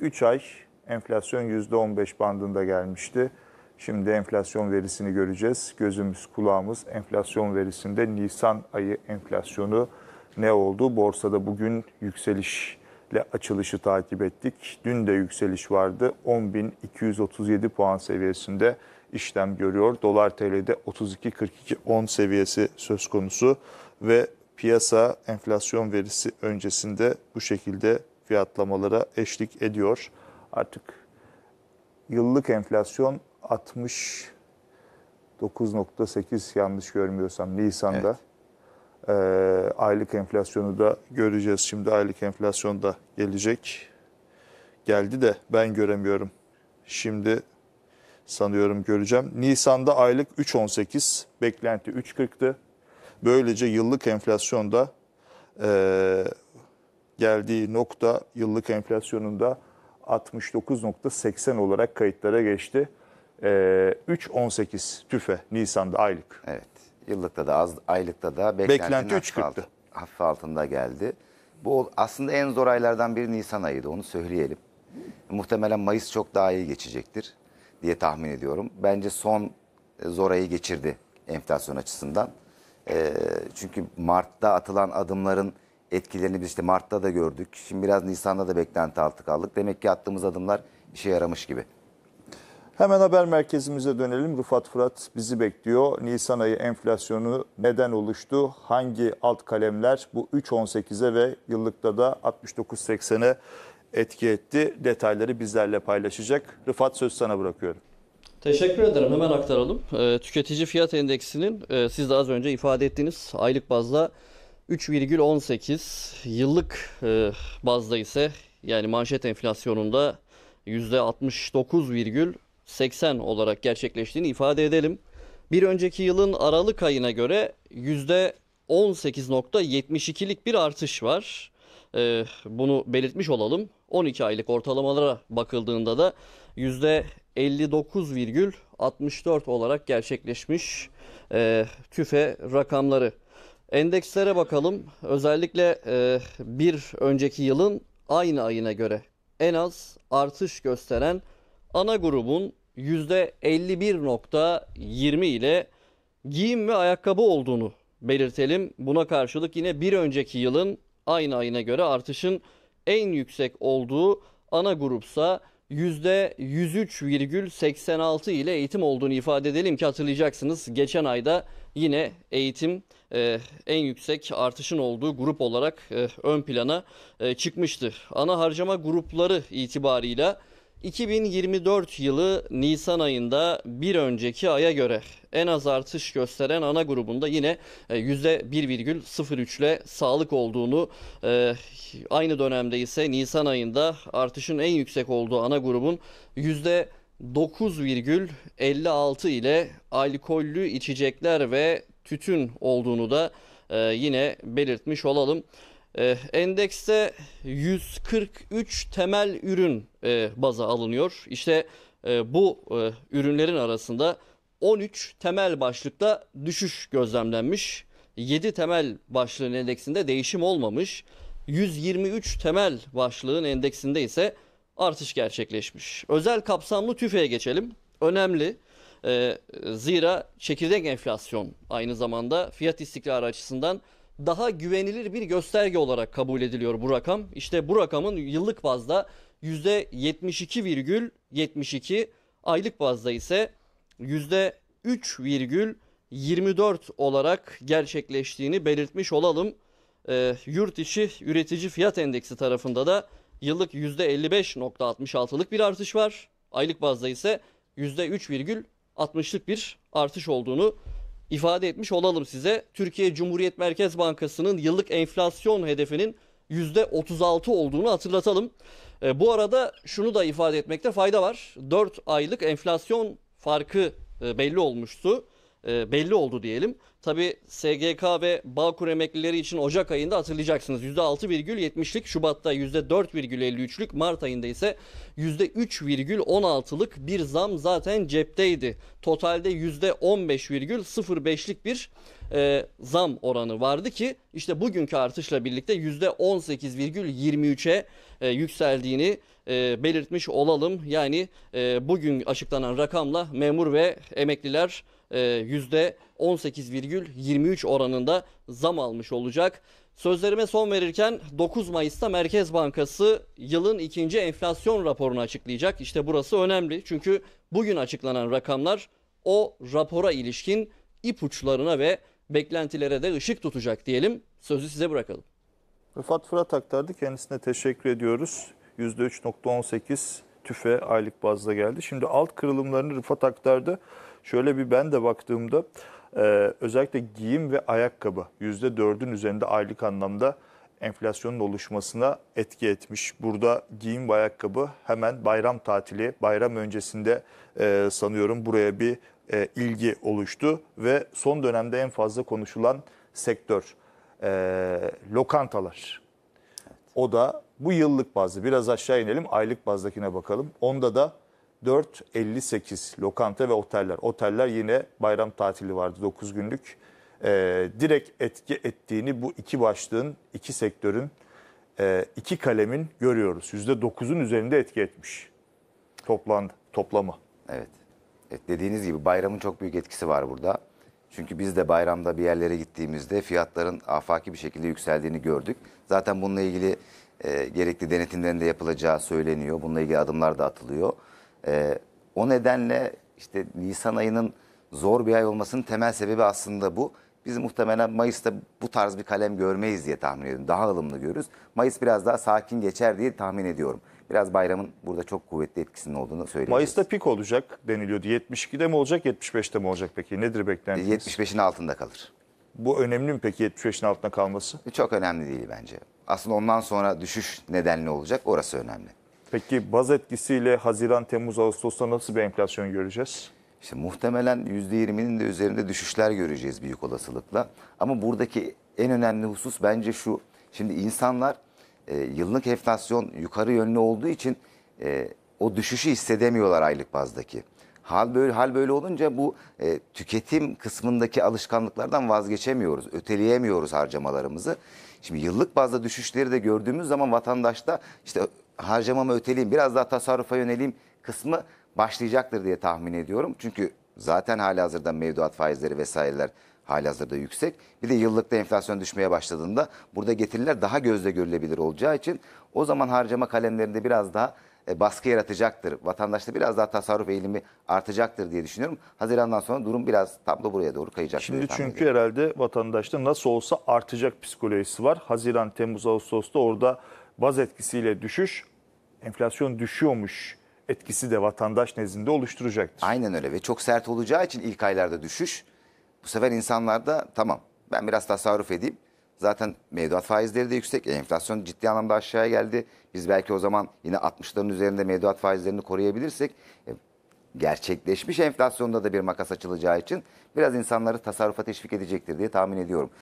3 ay enflasyon %15 bandında gelmişti. Şimdi enflasyon verisini göreceğiz. Gözümüz kulağımız enflasyon verisinde Nisan ayı enflasyonu ne oldu? Borsada bugün yükselişle açılışı takip ettik. Dün de yükseliş vardı. 10.237 puan seviyesinde işlem görüyor. Dolar TL'de 32.42.10 seviyesi söz konusu ve piyasa enflasyon verisi öncesinde bu şekilde fiyatlamalara eşlik ediyor. Artık yıllık enflasyon 69.8 yanlış görmüyorsam Nisan'da. Evet. E, aylık enflasyonu da göreceğiz. Şimdi aylık enflasyon da gelecek. Geldi de ben göremiyorum. Şimdi sanıyorum göreceğim. Nisan'da aylık 3.18, beklenti 3.40'tı. Böylece yıllık enflasyonda e, ee, geldiği nokta yıllık enflasyonunda 69.80 olarak kayıtlara geçti. Ee, 3.18 tüfe Nisan'da aylık. Evet. Yıllıkta da az, aylıkta da beklenti 3.40'tı. Altı, hafife altında geldi. Bu aslında en zor aylardan biri Nisan ayıydı onu söyleyelim. Muhtemelen Mayıs çok daha iyi geçecektir diye tahmin ediyorum. Bence son e, zor ayı geçirdi enflasyon açısından. Ee, çünkü Mart'ta atılan adımların etkilerini biz işte Mart'ta da gördük. Şimdi biraz Nisan'da da beklenti altı kaldık. Demek ki attığımız adımlar işe yaramış gibi. Hemen haber merkezimize dönelim. Rıfat Fırat bizi bekliyor. Nisan ayı enflasyonu neden oluştu? Hangi alt kalemler bu 3.18'e ve yıllıkta da 69.80'e etki etti? Detayları bizlerle paylaşacak. Rıfat söz sana bırakıyorum. Teşekkür ederim. Hemen aktaralım. Ee, tüketici fiyat endeksinin e, siz de az önce ifade ettiğiniz aylık bazda 3,18 yıllık e, bazda ise yani manşet enflasyonunda %69,80 olarak gerçekleştiğini ifade edelim. Bir önceki yılın Aralık ayına göre %18.72'lik bir artış var. E, bunu belirtmiş olalım. 12 aylık ortalamalara bakıldığında da %59,64 olarak gerçekleşmiş e, tüfe rakamları. Endekslere bakalım. Özellikle e, bir önceki yılın aynı ayına göre en az artış gösteren ana grubun %51.20 ile giyim ve ayakkabı olduğunu belirtelim. Buna karşılık yine bir önceki yılın aynı ayına göre artışın en yüksek olduğu ana grupsa %103,86 ile eğitim olduğunu ifade edelim ki hatırlayacaksınız geçen ayda yine eğitim e, en yüksek artışın olduğu grup olarak e, ön plana e, çıkmıştı. Ana harcama grupları itibarıyla 2024 yılı Nisan ayında bir önceki aya göre en az artış gösteren ana grubunda yine %1,03 e, ile sağlık olduğunu e, aynı dönemde ise Nisan ayında artışın en yüksek olduğu ana grubun %9,56 ile alkollü içecekler ve tütün olduğunu da e, yine belirtmiş olalım. E, endekste 143 temel ürün e, baza alınıyor. İşte e, bu e, ürünlerin arasında 13 temel başlıkta düşüş gözlemlenmiş. 7 temel başlığın endeksinde değişim olmamış. 123 temel başlığın endeksinde ise artış gerçekleşmiş. Özel kapsamlı tüfeğe geçelim. Önemli. E, zira çekirdek enflasyon aynı zamanda fiyat istikrarı açısından daha güvenilir bir gösterge olarak kabul ediliyor bu rakam. İşte bu rakamın yıllık bazda %72,72 aylık bazda ise %3,24 olarak gerçekleştiğini belirtmiş olalım. E, yurt içi üretici fiyat endeksi tarafında da yıllık %55.66'lık bir artış var. Aylık bazda ise %3,24 %60'lık bir artış olduğunu ifade etmiş olalım size. Türkiye Cumhuriyet Merkez Bankası'nın yıllık enflasyon hedefinin %36 olduğunu hatırlatalım. E, bu arada şunu da ifade etmekte fayda var. 4 aylık enflasyon farkı e, belli olmuştu e, belli oldu diyelim. Tabi SGK ve Bağkur emeklileri için Ocak ayında hatırlayacaksınız %6,70'lik, Şubat'ta %4,53'lük, Mart ayında ise %3,16'lık bir zam zaten cepteydi. Totalde %15,05'lik bir e, zam oranı vardı ki işte bugünkü artışla birlikte %18,23'e e, yükseldiğini e, belirtmiş olalım. Yani e, bugün açıklanan rakamla memur ve emekliler %18,23 e, oranında zam almış olacak. Sözlerime son verirken 9 Mayıs'ta Merkez Bankası yılın ikinci enflasyon raporunu açıklayacak. İşte burası önemli çünkü bugün açıklanan rakamlar o rapora ilişkin ipuçlarına ve beklentilere de ışık tutacak diyelim. Sözü size bırakalım. Rıfat Fırat aktardı. Kendisine teşekkür ediyoruz. %3.18 tüfe aylık bazda geldi. Şimdi alt kırılımlarını Rıfat aktardı. Şöyle bir ben de baktığımda e, özellikle giyim ve ayakkabı %4'ün üzerinde aylık anlamda enflasyonun oluşmasına etki etmiş. Burada giyim ve ayakkabı hemen bayram tatili, bayram öncesinde e, sanıyorum buraya bir e, ilgi oluştu ve son dönemde en fazla konuşulan sektör e, lokantalar. Evet. O da bu yıllık bazlı biraz aşağı inelim aylık bazdakine bakalım. Onda da 4.58 lokanta ve oteller. Oteller yine bayram tatili vardı 9 günlük. Ee, direkt etki ettiğini bu iki başlığın, iki sektörün, e, iki kalemin görüyoruz. %9'un üzerinde etki etmiş toplandı, toplama. Evet. evet. Dediğiniz gibi bayramın çok büyük etkisi var burada. Çünkü biz de bayramda bir yerlere gittiğimizde fiyatların afaki bir şekilde yükseldiğini gördük. Zaten bununla ilgili e, gerekli denetimlerin de yapılacağı söyleniyor. Bununla ilgili adımlar da atılıyor. E, o nedenle işte Nisan ayının zor bir ay olmasının temel sebebi aslında bu. Biz muhtemelen Mayıs'ta bu tarz bir kalem görmeyiz diye tahmin ediyorum. Daha ılımlı görürüz. Mayıs biraz daha sakin geçer diye tahmin ediyorum. Biraz bayramın burada çok kuvvetli etkisinin olduğunu söyleyeceğiz. Mayıs'ta pik olacak deniliyordu. 72'de mi olacak 75'te mi olacak peki? Nedir beklentiniz? 75'in altında kalır. Bu önemli mi peki 75'in altına kalması? E, çok önemli değil bence. Aslında ondan sonra düşüş nedenli olacak orası önemli. Peki baz etkisiyle Haziran, Temmuz, Ağustos'ta nasıl bir enflasyon göreceğiz? İşte muhtemelen %20'nin de üzerinde düşüşler göreceğiz büyük olasılıkla. Ama buradaki en önemli husus bence şu. Şimdi insanlar e, yıllık enflasyon yukarı yönlü olduğu için e, o düşüşü hissedemiyorlar aylık bazdaki. Hal böyle hal böyle olunca bu e, tüketim kısmındaki alışkanlıklardan vazgeçemiyoruz. Öteleyemiyoruz harcamalarımızı. Şimdi yıllık bazda düşüşleri de gördüğümüz zaman vatandaşta işte harcamamı öteleyeyim, biraz daha tasarrufa yöneleyim kısmı başlayacaktır diye tahmin ediyorum. Çünkü zaten halihazırda mevduat faizleri vesaireler halihazırda yüksek. Bir de yıllıkta enflasyon düşmeye başladığında burada getiriler daha gözle görülebilir olacağı için o zaman harcama kalemlerinde biraz daha e, baskı yaratacaktır. Vatandaşta biraz daha tasarruf eğilimi artacaktır diye düşünüyorum. Hazirandan sonra durum biraz tablo buraya doğru kayacak. Şimdi çünkü herhalde vatandaşta nasıl olsa artacak psikolojisi var. Haziran, Temmuz, Ağustos'ta orada baz etkisiyle düşüş, enflasyon düşüyormuş etkisi de vatandaş nezdinde oluşturacaktır. Aynen öyle ve çok sert olacağı için ilk aylarda düşüş. Bu sefer insanlarda tamam ben biraz tasarruf edeyim Zaten mevduat faizleri de yüksek. E, enflasyon ciddi anlamda aşağıya geldi. Biz belki o zaman yine 60'ların üzerinde mevduat faizlerini koruyabilirsek e, gerçekleşmiş enflasyonda da bir makas açılacağı için biraz insanları tasarrufa teşvik edecektir diye tahmin ediyorum.